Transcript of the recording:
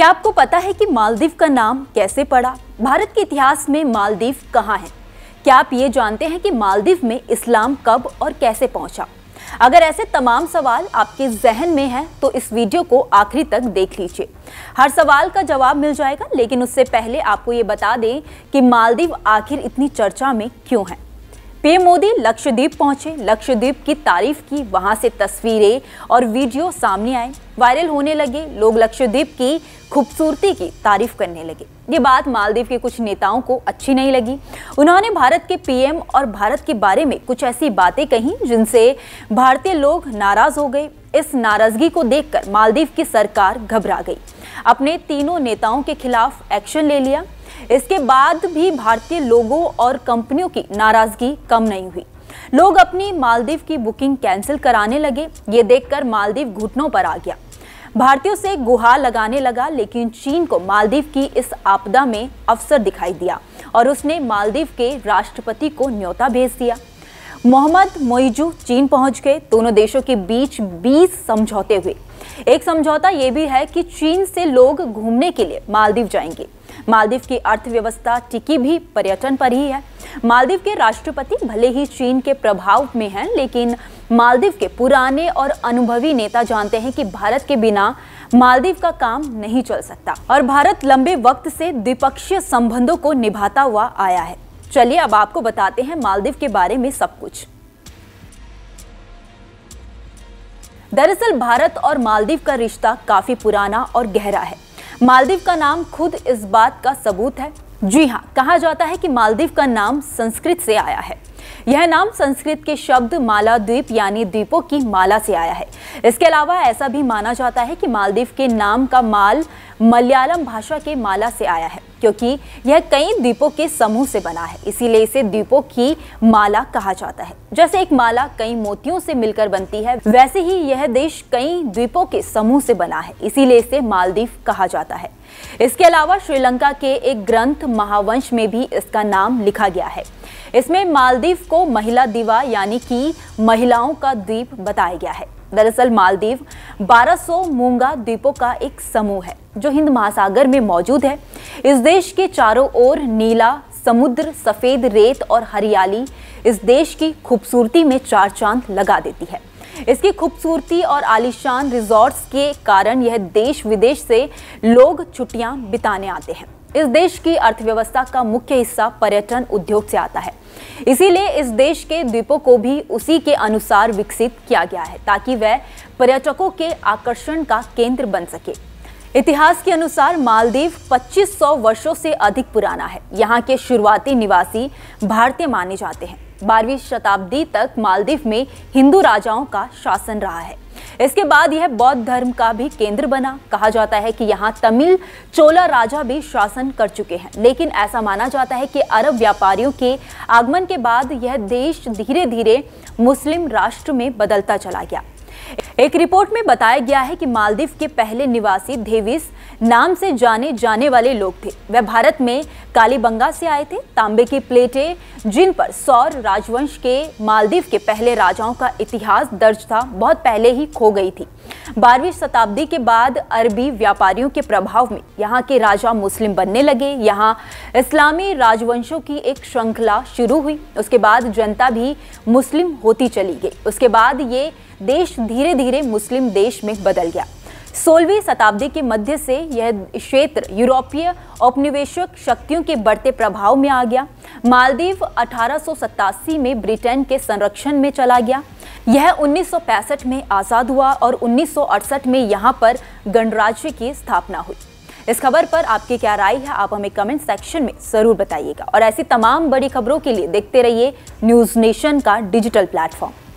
क्या आपको पता है कि मालदीव का नाम कैसे पड़ा भारत के इतिहास में मालदीव कहाँ है क्या आप ये जानते हैं कि मालदीव में इस्लाम कब और कैसे पहुंचा अगर ऐसे तमाम सवाल आपके जहन में हैं तो इस वीडियो को आखिरी तक देख लीजिए हर सवाल का जवाब मिल जाएगा लेकिन उससे पहले आपको ये बता दें कि मालदीव आखिर इतनी चर्चा में क्यों है पीएम मोदी लक्षद्वीप पहुंचे लक्षद्वीप की तारीफ की वहां से तस्वीरें और वीडियो सामने आए वायरल होने लगे लोग लक्षद्वीप की खूबसूरती की तारीफ करने लगे ये बात मालदीव के कुछ नेताओं को अच्छी नहीं लगी उन्होंने भारत के पीएम और भारत के बारे में कुछ ऐसी बातें कही जिनसे भारतीय लोग नाराज हो गए इस नाराजगी को देखकर मालदीव की सरकार घबरा गई अपने तीनों नेताओं के खिलाफ एक्शन ले लिया इसके बाद भी भारतीय लोगों और कंपनियों की नाराजगी कम नहीं हुई लोग अपनी मालदीव की बुकिंग कैंसिल कराने लगे ये देखकर मालदीव घुटनों पर आ गया भारतीयों से गुहार लगाने लगा लेकिन चीन को मालदीव की इस आपदा में अवसर दिखाई दिया और उसने मालदीव के राष्ट्रपति को न्योता भेज दिया मोहम्मद मोइजू चीन पहुंच गए दोनों देशों के बीच 20 समझौते हुए एक समझौता ये भी है कि चीन से लोग घूमने के लिए मालदीव जाएंगे मालदीव की अर्थव्यवस्था टिकी भी पर्यटन पर ही है मालदीव के राष्ट्रपति भले ही चीन के प्रभाव में हैं लेकिन मालदीव के पुराने और अनुभवी नेता जानते हैं कि भारत के बिना मालदीव का काम नहीं चल सकता और भारत लंबे वक्त से द्विपक्षीय संबंधों को निभाता हुआ आया है चलिए अब आपको बताते हैं मालदीव के बारे में सब कुछ दरअसल भारत और मालदीव का रिश्ता काफी पुराना और गहरा है मालदीव का नाम खुद इस बात का सबूत है जी हाँ कहा जाता है कि मालदीव का नाम संस्कृत से आया है यह नाम संस्कृत के शब्द माला द्वीप यानी द्वीपों की माला से आया है इसके अलावा ऐसा भी माना जाता है कि मालदीव के नाम का माल मलयालम भाषा के माला से आया है क्योंकि यह कई द्वीपों के समूह से बना है इसीलिए इसे द्वीपों की माला कहा जाता है जैसे एक माला कई मोतियों से मिलकर बनती है वैसे ही यह देश कई द्वीपों के समूह से बना है इसीलिए इसे मालदीव कहा जाता है इसके अलावा श्रीलंका के एक ग्रंथ महावंश में भी इसका नाम लिखा गया है इसमें मालदीव को महिला दीवा यानी कि महिलाओं का द्वीप बताया गया है दरअसल मालदीव 1200 मूंगा द्वीपों का एक समूह है जो हिंद महासागर में मौजूद है इस देश के चारों ओर नीला समुद्र सफ़ेद रेत और हरियाली इस देश की खूबसूरती में चार चांद लगा देती है इसकी खूबसूरती और आलिशान रिजॉर्ट्स के कारण यह देश विदेश से लोग छुट्टियां बिताने आते हैं इस देश की अर्थव्यवस्था का मुख्य हिस्सा पर्यटन उद्योग से आता है इसीलिए इस देश के द्वीपों को भी उसी के अनुसार विकसित किया गया है ताकि वह पर्यटकों के आकर्षण का केंद्र बन सके इतिहास के अनुसार मालदीव 2500 वर्षों से अधिक पुराना है यहाँ के शुरुआती निवासी भारतीय माने जाते हैं बारहवीं शताब्दी तक मालदीव में हिंदू राजाओं का शासन रहा है इसके बाद यह बौद्ध धर्म का भी केंद्र बना कहा जाता है कि यहाँ तमिल चोला राजा भी शासन कर चुके हैं लेकिन ऐसा माना जाता है कि अरब व्यापारियों के आगमन के बाद यह देश धीरे धीरे मुस्लिम राष्ट्र में बदलता चला गया एक रिपोर्ट में बताया गया है कि मालदीव के पहले निवासी धेविस नाम से जाने जाने वाले लोग थे वह भारत में कालीबंगा से आए थे तांबे की प्लेटें जिन पर सौर राजवंश के मालदीव के पहले राजाओं का इतिहास दर्ज था बहुत पहले ही खो गई थी बारहवीं शताब्दी के बाद अरबी व्यापारियों के प्रभाव में यहाँ के राजा मुस्लिम बनने लगे यहाँ इस्लामी राजवंशों की एक श्रृंखला शुरू हुई उसके बाद जनता भी मुस्लिम होती चली गई उसके बाद ये देश धीरे धीरे मुस्लिम देश में बदल गया सोलहवीं शताब्दी के मध्य से यह क्षेत्र यूरोपीय औपनिवेशिक शक्तियों के बढ़ते प्रभाव में आ गया मालदीव अठारह में ब्रिटेन के संरक्षण में चला गया यह 1965 में आज़ाद हुआ और 1968 में यहाँ पर गणराज्य की स्थापना हुई इस खबर पर आपकी क्या राय है आप हमें कमेंट सेक्शन में ज़रूर बताइएगा और ऐसी तमाम बड़ी खबरों के लिए देखते रहिए न्यूज़ नेशन का डिजिटल प्लेटफॉर्म